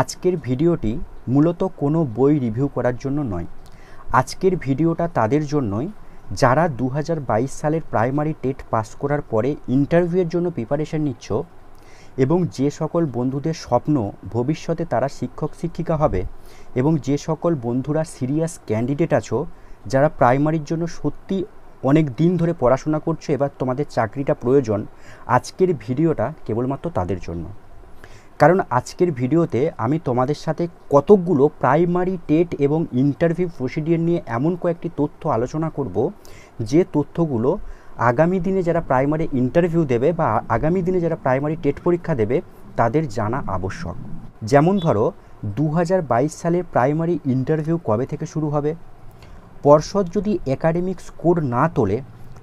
আজকের ভিডিওটি মূলত কোনো বই রিভিউ করার জন্য নয় আজকের ভিডিওটা তাদের জন্যই যারা দু সালের প্রাইমারি টেট পাস করার পরে ইন্টারভিউয়ের জন্য প্রিপারেশন নিচ্ছ এবং যে সকল বন্ধুদের স্বপ্ন ভবিষ্যতে তারা শিক্ষক শিক্ষিকা হবে এবং যে সকল বন্ধুরা সিরিয়াস ক্যান্ডিডেট আছো যারা প্রাইমারির জন্য সত্যি অনেক দিন ধরে পড়াশোনা করছো এবার তোমাদের চাকরিটা প্রয়োজন আজকের ভিডিওটা কেবলমাত্র তাদের জন্য কারণ আজকের ভিডিওতে আমি তোমাদের সাথে কতকগুলো প্রাইমারি টেট এবং ইন্টারভিউ প্রসিডিয়ার নিয়ে এমন কয়েকটি তথ্য আলোচনা করব যে তথ্যগুলো আগামী দিনে যারা প্রাইমারি ইন্টারভিউ দেবে বা আগামী দিনে যারা প্রাইমারি টেট পরীক্ষা দেবে তাদের জানা আবশ্যক যেমন ধরো দু সালের প্রাইমারি ইন্টারভিউ কবে থেকে শুরু হবে পর্ষদ যদি একাডেমিক স্কোর না তোলে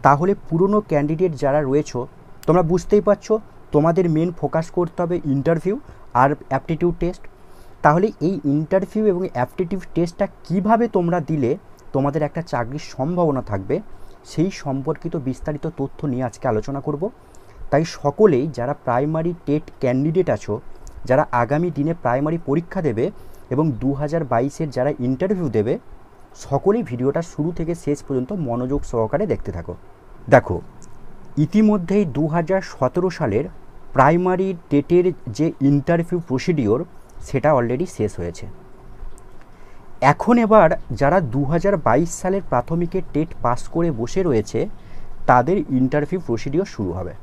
তাহলে পুরনো ক্যান্ডিডেট যারা রয়েছে তোমরা বুঝতেই পারছো তোমাদের মেন ফোকাস করতে হবে ইন্টারভিউ আর অ্যাপটিটিউড টেস্ট তাহলে এই ইন্টারভিউ এবং অ্যাপটিটিউড টেস্টটা কিভাবে তোমরা দিলে তোমাদের একটা চাকরির সম্ভাবনা থাকবে সেই সম্পর্কিত বিস্তারিত তথ্য নিয়ে আজকে আলোচনা করব তাই সকলেই যারা প্রাইমারি টেট ক্যান্ডিডেট আছো যারা আগামী দিনে প্রাইমারি পরীক্ষা দেবে এবং দু হাজার বাইশের যারা ইন্টারভিউ দেবে সকলেই ভিডিওটা শুরু থেকে শেষ পর্যন্ত মনোযোগ সহকারে দেখতে থাকো দেখো ইতিমধ্যেই দু সালের প্রাইমারি টেটের যে ইন্টারভিউ প্রসিডিওর সেটা অলরেডি শেষ হয়েছে এখন এবার যারা দু সালের প্রাথমিকে টেট পাস করে বসে রয়েছে তাদের ইন্টারভিউ প্রসিডিওর শুরু হবে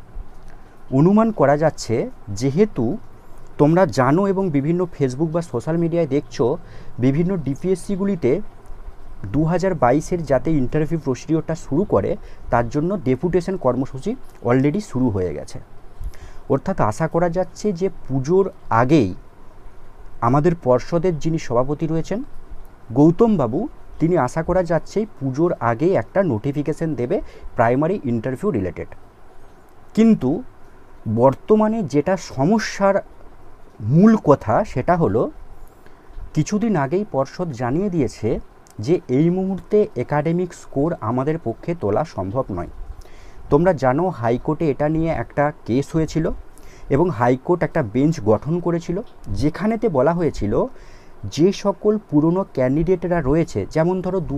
অনুমান করা যাচ্ছে যেহেতু তোমরা জানো এবং বিভিন্ন ফেসবুক বা সোশ্যাল মিডিয়ায় দেখছো বিভিন্ন ডিপিএসসিগুলিতে দু হাজার বাইশের যাতে ইন্টারভিউ প্রসিডিওরটা শুরু করে তার জন্য ডেপুটেশন কর্মসূচি অলরেডি শুরু হয়ে গেছে অর্থাৎ আশা করা যাচ্ছে যে পুজোর আগেই আমাদের পর্ষদের যিনি সভাপতি রয়েছেন গৌতমবাবু তিনি আশা করা যাচ্ছে পুজোর আগে একটা নোটিফিকেশন দেবে প্রাইমারি ইন্টারভিউ রিলেটেড কিন্তু বর্তমানে যেটা সমস্যার মূল কথা সেটা হলো কিছুদিন আগেই পর্ষদ জানিয়ে দিয়েছে যে এই মুহূর্তে একাডেমিক স্কোর আমাদের পক্ষে তোলা সম্ভব নয় তোমরা জানো হাইকোর্টে এটা নিয়ে একটা কেস হয়েছিল এবং হাইকোর্ট একটা বেঞ্চ গঠন করেছিল যেখানেতে বলা হয়েছিল যে সকল পুরনো ক্যান্ডিডেটরা রয়েছে যেমন ধরো দু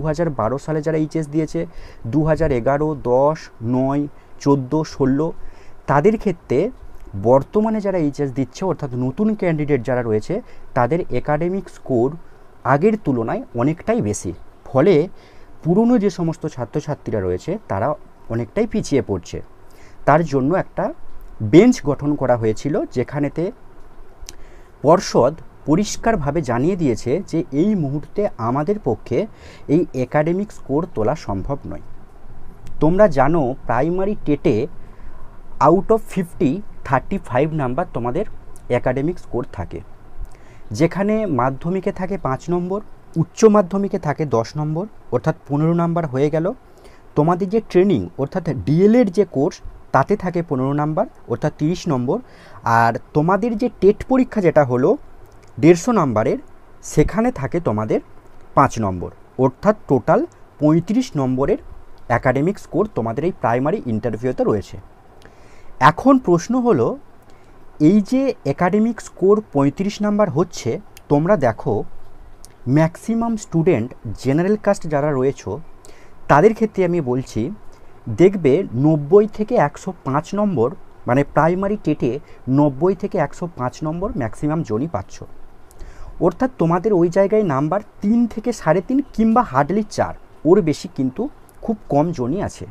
সালে যারা এইচএস দিয়েছে দু হাজার এগারো দশ নয় চোদ্দো ষোলো তাদের ক্ষেত্রে বর্তমানে যারা এইচএস দিচ্ছে অর্থাৎ নতুন ক্যান্ডিডেট যারা রয়েছে তাদের একাডেমিক স্কোর আগের তুলনায় অনেকটাই বেশি ফলে পুরনো যে সমস্ত ছাত্রছাত্রীরা রয়েছে তারা অনেকটাই পিছিয়ে পড়ছে তার জন্য একটা বেঞ্চ গঠন করা হয়েছিল যেখানেতে পর্ষদ পরিষ্কারভাবে জানিয়ে দিয়েছে যে এই মুহূর্তে আমাদের পক্ষে এই একাডেমিক স্কোর তোলা সম্ভব নয় তোমরা জানো প্রাইমারি টেটে out of fifty thirty five number তোমাদের একাডেমিক স্কোর থাকে যেখানে মাধ্যমিকে থাকে পাঁচ নম্বর উচ্চ মাধ্যমিকে থাকে দশ নম্বর অর্থাৎ পনেরো নাম্বার হয়ে গেল তোমাদের যে ট্রেনিং অর্থাৎ ডিএলএড যে কোর্স তাতে থাকে পনেরো নাম্বার অর্থাৎ তিরিশ নম্বর আর তোমাদের যে টেট পরীক্ষা যেটা হলো দেড়শো নাম্বারের সেখানে থাকে তোমাদের পাঁচ নম্বর অর্থাৎ টোটাল পঁয়ত্রিশ নম্বরের অ্যাকাডেমিক স্কোর তোমাদের এই প্রাইমারি ইন্টারভিউতে রয়েছে এখন প্রশ্ন হলো এই যে একাডেমিক স্কোর পঁয়ত্রিশ নাম্বার হচ্ছে তোমরা দেখো ম্যাক্সিমাম স্টুডেন্ট জেনারেল কাস্ট যারা রয়েছে তাদের ক্ষেত্রে আমি বলছি দেখবে নব্বই থেকে একশো পাঁচ নম্বর মানে প্রাইমারি টেটে নব্বই থেকে একশো পাঁচ নম্বর ম্যাক্সিমাম জনই পাচ্ছ অর্থাৎ তোমাদের ওই জায়গায় নাম্বার তিন থেকে সাড়ে তিন কিংবা হার্ডলি চার ওর বেশি কিন্তু খুব কম জনই আছে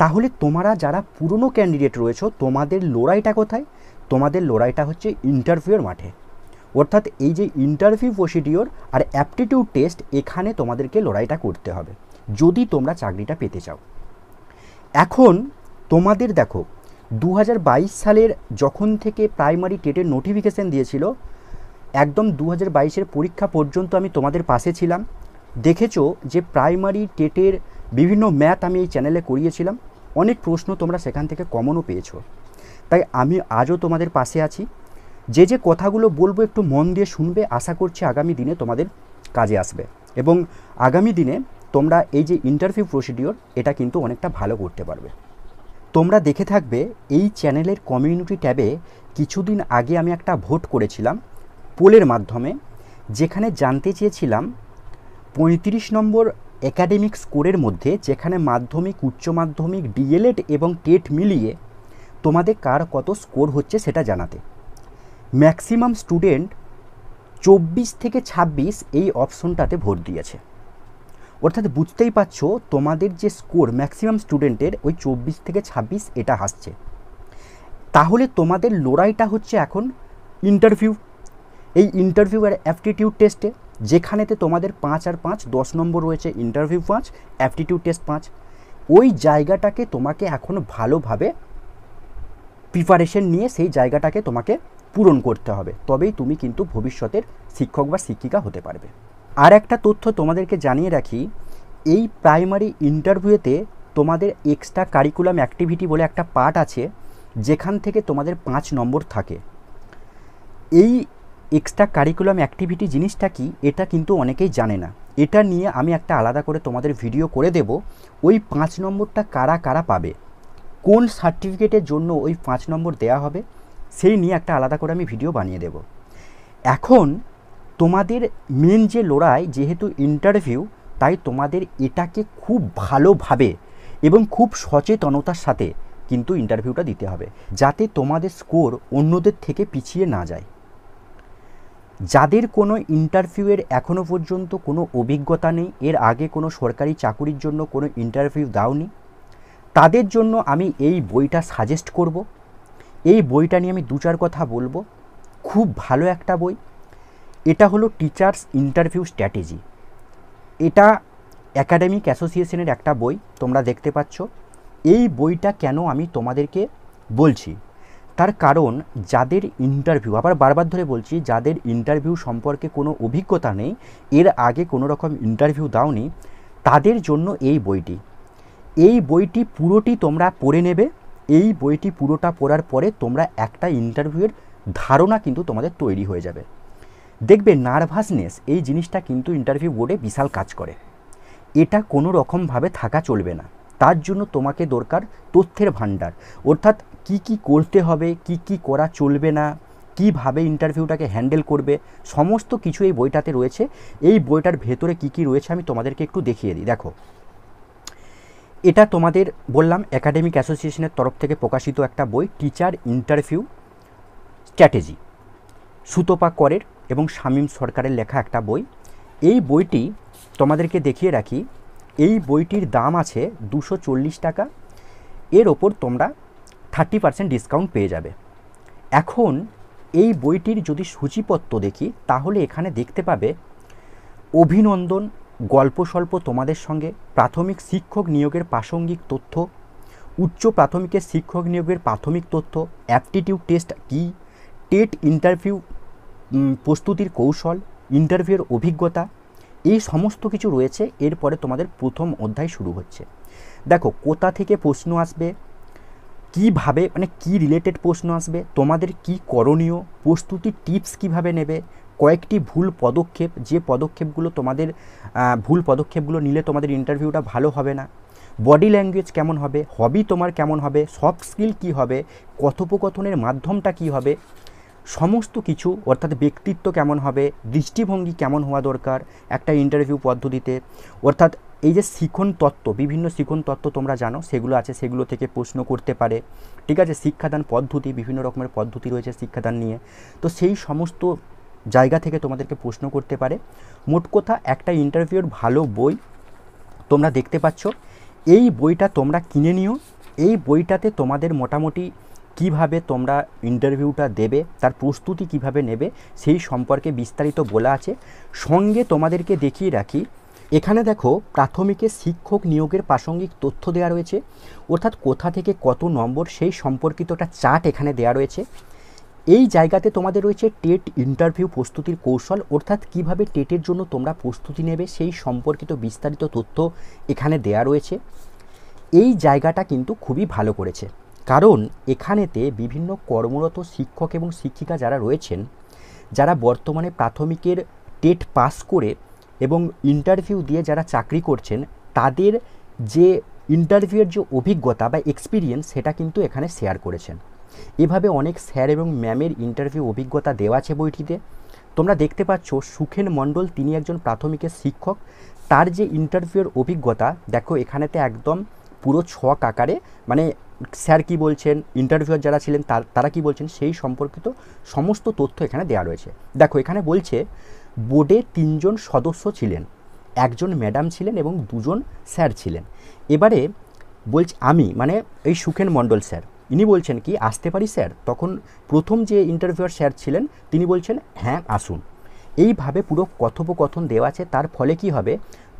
তাহলে তোমরা যারা পুরনো ক্যান্ডিডেট রয়েছ তোমাদের লড়াইটা কোথায় তোমাদের লড়াইটা হচ্ছে ইন্টারভিউয়ের মাঠে অর্থাৎ এই যে ইন্টারভিউ প্রসিডিওর আর অ্যাপটিটিউড টেস্ট এখানে তোমাদেরকে লড়াইটা করতে হবে যদি তোমরা চাকরিটা পেতে চাও এখন তোমাদের দেখো দু সালের যখন থেকে প্রাইমারি টেটের নোটিফিকেশান দিয়েছিল একদম দু হাজার পরীক্ষা পর্যন্ত আমি তোমাদের পাশে ছিলাম দেখেছ যে প্রাইমারি টেটের বিভিন্ন ম্যাথ আমি এই চ্যানেলে করিয়েছিলাম অনেক প্রশ্ন তোমরা সেখান থেকে কমনও পেয়েছো তাই আমি আজও তোমাদের পাশে আছি যে যে কথাগুলো বলবো একটু মন দিয়ে শুনবে আশা করছি আগামী দিনে তোমাদের কাজে আসবে এবং আগামী দিনে তোমরা এই যে ইন্টারভিউ প্রসিডিওর এটা কিন্তু অনেকটা ভালো করতে পারবে তোমরা দেখে থাকবে এই চ্যানেলের কমিউনিটি ট্যাবে কিছুদিন আগে আমি একটা ভোট করেছিলাম পোলের মাধ্যমে যেখানে জানতে চেয়েছিলাম পঁয়ত্রিশ নম্বর একাডেমিক স্কোরের মধ্যে যেখানে মাধ্যমিক উচ্চ মাধ্যমিক ডিএলএড এবং টেট মিলিয়ে তোমাদের কার কত স্কোর হচ্ছে সেটা জানাতে ম্যাক্সিমাম স্টুডেন্ট চব্বিশ থেকে ছাব্বিশ এই অপশনটাতে ভোট দিয়েছে অর্থাৎ বুঝতেই পারছো তোমাদের যে স্কোর ম্যাক্সিমাম স্টুডেন্টের ওই চব্বিশ থেকে ছাব্বিশ এটা আসছে তাহলে তোমাদের লড়াইটা হচ্ছে এখন ইন্টারভিউ এই ইন্টারভিউ আর অ্যাপটিটিউড টেস্টে যেখানেতে তোমাদের পাঁচ আর পাঁচ দশ নম্বর রয়েছে ইন্টারভিউ পাঁচ অ্যাপটিটিউড টেস্ট পাঁচ ওই জায়গাটাকে তোমাকে এখন ভালোভাবে প্রিপারেশন নিয়ে সেই জায়গাটাকে তোমাকে পূরণ করতে হবে তবেই তুমি কিন্তু ভবিষ্যতের শিক্ষক বা শিক্ষিকা হতে পারবে আর একটা তথ্য তোমাদেরকে জানিয়ে রাখি এই প্রাইমারি ইন্টারভিউতে তোমাদের এক্সট্রা কারিকুলাম অ্যাক্টিভিটি বলে একটা পার্ট আছে যেখান থেকে তোমাদের পাঁচ নম্বর থাকে এই এক্সট্রা কারিকুলাম অ্যাক্টিভিটি জিনিসটা কি এটা কিন্তু অনেকেই জানে না এটা নিয়ে আমি একটা আলাদা করে তোমাদের ভিডিও করে দেব ওই পাঁচ নম্বরটা কারা কারা পাবে কোন সার্টিফিকেটের জন্য ওই পাঁচ নম্বর দেয়া হবে সেই নিয়ে একটা আলাদা করে আমি ভিডিও বানিয়ে দেব এখন তোমাদের মেন যে লড়াই যেহেতু ইন্টারভিউ তাই তোমাদের এটাকে খুব ভালোভাবে এবং খুব সচেতনতার সাথে কিন্তু ইন্টারভিউটা দিতে হবে যাতে তোমাদের স্কোর অন্যদের থেকে পিছিয়ে না যায় যাদের কোনো ইন্টারভিউয়ের এখনও পর্যন্ত কোনো অভিজ্ঞতা নেই এর আগে কোনো সরকারি চাকুরির জন্য কোনো ইন্টারভিউ দাওনি তাদের জন্য আমি এই বইটা সাজেস্ট করব এই বইটা নিয়ে আমি দু চার কথা বলবো খুব ভালো একটা বই এটা হলো টিচার্স ইন্টারভিউ স্ট্র্যাটেজি এটা অ্যাকাডেমিক অ্যাসোসিয়েশনের একটা বই তোমরা দেখতে পাচ্ছ এই বইটা কেন আমি তোমাদেরকে বলছি তার কারণ যাদের ইন্টারভিউ আবার বারবার ধরে বলছি যাদের ইন্টারভিউ সম্পর্কে কোনো অভিজ্ঞতা নেই এর আগে কোনো রকম ইন্টারভিউ দাওনি তাদের জন্য এই বইটি এই বইটি পুরোটি তোমরা পড়ে নেবে এই বইটি পুরোটা পড়ার পরে তোমরা একটা ইন্টারভিউয়ের ধারণা কিন্তু তোমাদের তৈরি হয়ে যাবে দেখবে নার্ভাসনেস এই জিনিসটা কিন্তু ইন্টারভিউ বোর্ডে বিশাল কাজ করে এটা কোনো রকমভাবে থাকা চলবে না তার জন্য তোমাকে দরকার তথ্যের ভাণ্ডার অর্থাৎ কি কি করতে হবে কি কি করা চলবে না কিভাবে ইন্টারভিউটাকে হ্যান্ডেল করবে সমস্ত কিছু এই বইটাতে রয়েছে এই বইটার ভেতরে কি কি রয়েছে আমি তোমাদেরকে একটু দেখিয়ে দিই দেখো এটা তোমাদের বললাম একাডেমিক অ্যাসোসিয়েশনের তরফ থেকে প্রকাশিত একটা বই টিচার ইন্টারভিউ স্ট্র্যাটেজি সুতপা করের এবং শামীম সরকারের লেখা একটা বই এই বইটি তোমাদেরকে দেখিয়ে রাখি এই বইটির দাম আছে দুশো টাকা এর ওপর তোমরা থার্টি পার্সেন্ট ডিসকাউন্ট পেয়ে যাবে এখন এই বইটির যদি সূচিপত্র দেখি তাহলে এখানে দেখতে পাবে অভিনন্দন গল্প স্বল্প তোমাদের সঙ্গে প্রাথমিক শিক্ষক নিয়োগের প্রাসঙ্গিক তথ্য উচ্চ প্রাথমিকের শিক্ষক নিয়োগের প্রাথমিক তথ্য অ্যাপটিটিউড টেস্ট কী টেট ইন্টারভিউ প্রস্তুতির কৌশল ইন্টারভিউয়ের অভিজ্ঞতা এই সমস্ত কিছু রয়েছে এরপরে তোমাদের প্রথম অধ্যায় শুরু হচ্ছে দেখো কোথা থেকে প্রশ্ন আসবে কীভাবে মানে কি রিলেটেড প্রশ্ন আসবে তোমাদের কি করণীয় প্রস্তুতি টিপস কিভাবে নেবে কয়েকটি ভুল পদক্ষেপ যে পদক্ষেপগুলো তোমাদের ভুল পদক্ষেপগুলো নিলে তোমাদের ইন্টারভিউটা ভালো হবে না বডি ল্যাঙ্গুয়েজ কেমন হবে হবি তোমার কেমন হবে সফট স্কিল কী হবে কথোপকথনের মাধ্যমটা কী হবে সমস্ত কিছু অর্থাৎ ব্যক্তিত্ব কেমন হবে দৃষ্টিভঙ্গি কেমন হওয়া দরকার একটা ইন্টারভিউ পদ্ধতিতে অর্থাৎ এই যে শিখন তত্ত্ব বিভিন্ন শিখন তত্ত্ব তোমরা জানো সেগুলো আছে সেগুলো থেকে প্রশ্ন করতে পারে ঠিক আছে শিক্ষাদান পদ্ধতি বিভিন্ন রকমের পদ্ধতি রয়েছে শিক্ষাদান নিয়ে তো সেই সমস্ত জায়গা থেকে তোমাদেরকে প্রশ্ন করতে পারে মোট কথা একটা ইন্টারভিউর ভালো বই তোমরা দেখতে পাচ্ছ এই বইটা তোমরা কিনে নিও এই বইটাতে তোমাদের মোটামুটি কিভাবে তোমরা ইন্টারভিউটা দেবে তার প্রস্তুতি কিভাবে নেবে সেই সম্পর্কে বিস্তারিত বলা আছে সঙ্গে তোমাদেরকে দেখিয়ে রাখি এখানে দেখো প্রাথমিকে শিক্ষক নিয়োগের প্রাসঙ্গিক তথ্য দেওয়া রয়েছে অর্থাৎ কোথা থেকে কত নম্বর সেই সম্পর্কিত একটা চার্ট এখানে দেওয়া রয়েছে এই জায়গাতে তোমাদের রয়েছে টেট ইন্টারভিউ প্রস্তুতির কৌশল অর্থাৎ কিভাবে টেটের জন্য তোমরা প্রস্তুতি নেবে সেই সম্পর্কিত বিস্তারিত তথ্য এখানে দেয়া রয়েছে এই জায়গাটা কিন্তু খুবই ভালো করেছে কারণ এখানেতে বিভিন্ন কর্মরত শিক্ষক এবং শিক্ষিকা যারা রয়েছেন যারা বর্তমানে প্রাথমিকের টেট পাস করে এবং ইন্টারভিউ দিয়ে যারা চাকরি করছেন তাদের যে ইন্টারভিউয়ের যে অভিজ্ঞতা বা এক্সপিরিয়েন্স সেটা কিন্তু এখানে শেয়ার করেছেন এভাবে অনেক স্যার এবং ম্যামের ইন্টারভিউ অভিজ্ঞতা দেওয়া আছে বইটিতে তোমরা দেখতে পাচ্ছ সুখেন মণ্ডল তিনি একজন প্রাথমিকের শিক্ষক তার যে ইন্টারভিউয়ের অভিজ্ঞতা দেখো এখানেতে একদম পুরো ছক আকারে মানে স্যার কি বলছেন ইন্টারভিউয়ার যারা ছিলেন তারা কি বলছেন সেই সম্পর্কিত সমস্ত তথ্য এখানে দেওয়া রয়েছে দেখো এখানে বলছে বোর্ডে তিনজন সদস্য ছিলেন একজন ম্যাডাম ছিলেন এবং দুজন স্যার ছিলেন এবারে বলছি আমি মানে এই সুখেন মণ্ডল স্যার ইনি বলছেন কি আসতে পারি স্যার তখন প্রথম যে ইন্টারভিউয়ার স্যার ছিলেন তিনি বলছেন হ্যাঁ আসুন এইভাবে পুরো কথোপকথন দেওয়া আছে তার ফলে কি হবে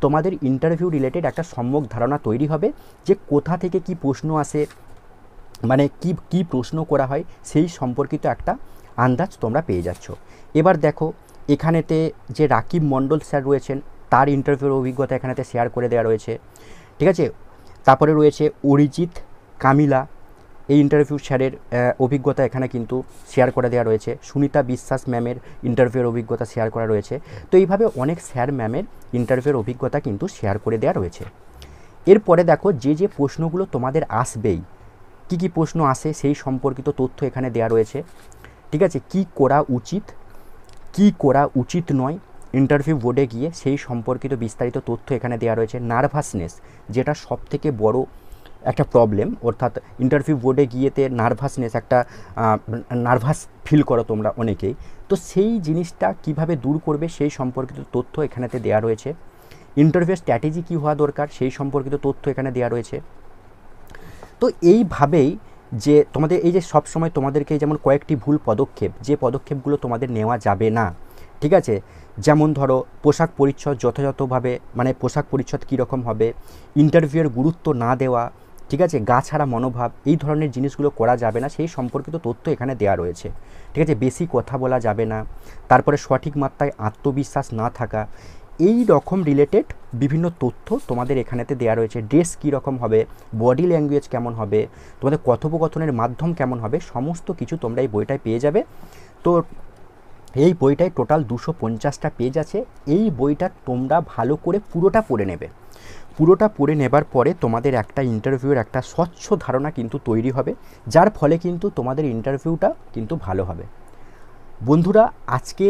তোমাদের ইন্টারভিউ রিলেটেড একটা সম্যক ধারণা তৈরি হবে যে কোথা থেকে কি প্রশ্ন আসে মানে কি কি প্রশ্ন করা হয় সেই সম্পর্কিত একটা আন্দাজ তোমরা পেয়ে যাচ্ছ এবার দেখো এখানেতে যে রাকিব মণ্ডল স্যার রয়েছেন তার ইন্টারভিউর অভিজ্ঞতা এখানেতে শেয়ার করে দেওয়া রয়েছে ঠিক আছে তারপরে রয়েছে অরিজিৎ কামিলা এই ইন্টারভিউ স্যারের অভিজ্ঞতা এখানে কিন্তু শেয়ার করে দেওয়া রয়েছে সুনিতা বিশ্বাস ম্যামের ইন্টারভিউয়ের অভিজ্ঞতা শেয়ার করা রয়েছে তো এইভাবে অনেক স্যার ম্যামের ইন্টারভিউয়ের অভিজ্ঞতা কিন্তু শেয়ার করে দেওয়া রয়েছে এরপরে দেখো যে যে প্রশ্নগুলো তোমাদের আসবেই কি কি প্রশ্ন আসে সেই সম্পর্কিত তথ্য এখানে দেওয়া রয়েছে ঠিক আছে কি করা উচিত কি করা উচিত নয় ইন্টারভিউ বোর্ডে গিয়ে সেই সম্পর্কিত বিস্তারিত তথ্য এখানে দেওয়া রয়েছে নার্ভাসনেস যেটা সবথেকে বড় একটা প্রবলেম অর্থাৎ ইন্টারভিউ বোর্ডে গিয়েতে নার্ভাসনেস একটা নার্ভাস ফিল করো তোমরা অনেকেই তো সেই জিনিসটা কিভাবে দূর করবে সেই সম্পর্কিত তথ্য এখানেতে দেওয়া রয়েছে ইন্টারভিউ স্ট্র্যাটেজি কী হওয়া দরকার সেই সম্পর্কিত তথ্য এখানে দেওয়া রয়েছে তো এইভাবেই যে তোমাদের এই যে সব সময় তোমাদেরকে যেমন কয়েকটি ভুল পদক্ষেপ যে পদক্ষেপগুলো তোমাদের নেওয়া যাবে না ঠিক আছে যেমন ধরো পোশাক পরিচ্ছদ যথাযথভাবে মানে পোশাক পরিচ্ছদ কীরকম হবে ইন্টারভিউয়ের গুরুত্ব না দেওয়া ঠিক আছে গা ছাড়া মনোভাব এই ধরনের জিনিসগুলো করা যাবে না সেই সম্পর্কিত তথ্য এখানে দেয়া রয়েছে ঠিক আছে বেশি কথা বলা যাবে না তারপরে সঠিক মাত্রায় আত্মবিশ্বাস না থাকা এই রকম রিলেটেড বিভিন্ন তথ্য তোমাদের এখানেতে দেওয়া রয়েছে ড্রেস রকম হবে বডি ল্যাঙ্গুয়েজ কেমন হবে তোমাদের কথোপকথনের মাধ্যম কেমন হবে সমস্ত কিছু তোমরা এই বইটায় পেয়ে যাবে তো এই বইটায় টোটাল দুশো পঞ্চাশটা পেজ আছে এই বইটা তোমরা ভালো করে পুরোটা পড়ে নেবে পুরোটা পড়ে নেবার পরে তোমাদের একটা ইন্টারভিউর একটা স্বচ্ছ ধারণা কিন্তু তৈরি হবে যার ফলে কিন্তু তোমাদের ইন্টারভিউটা কিন্তু ভালো হবে বন্ধুরা আজকে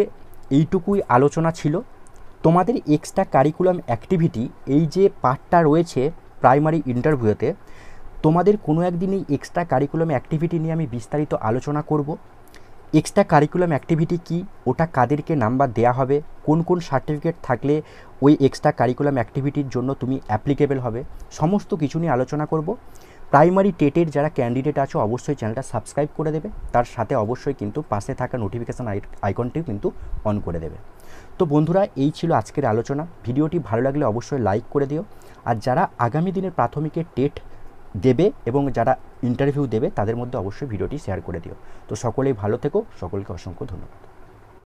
এইটুকুই আলোচনা ছিল তোমাদের এক্সট্রা কারিকুলাম অ্যাক্টিভিটি এই যে পার্টটা রয়েছে প্রাইমারি ইন্টারভিউতে তোমাদের কোনো একদিন এই এক্সট্রা কারিকুলাম অ্যাক্টিভিটি নিয়ে আমি বিস্তারিত আলোচনা করব এক্সট্রা কারিকুলাম অ্যাক্টিভিটি কি ওটা কাদেরকে নাম্বার দেয়া হবে কোন কোন সার্টিফিকেট থাকলে ওই এক্সট্রা কারিকুলাম অ্যাক্টিভিটির জন্য তুমি অ্যাপ্লিকেবল হবে সমস্ত কিছু নিয়ে আলোচনা করব প্রাইমারি টেটের যারা ক্যান্ডিডেট আছে অবশ্যই চ্যানেলটা সাবস্ক্রাইব করে দেবে তার সাথে অবশ্যই কিন্তু পাশে থাকা নোটিফিকেশান আইকনটিও কিন্তু অন করে দেবে তো বন্ধুরা এই ছিল আজকের আলোচনা ভিডিওটি ভালো লাগলে অবশ্যই লাইক করে দিও আর যারা আগামী দিনের প্রাথমিকের টেট দেবে এবং যারা ইন্টারভিউ দেবে তাদের মধ্যে অবশ্যই ভিডিওটি শেয়ার করে দিও তো সকলেই ভালো থেকো সকলকে অসংখ্য ধন্যবাদ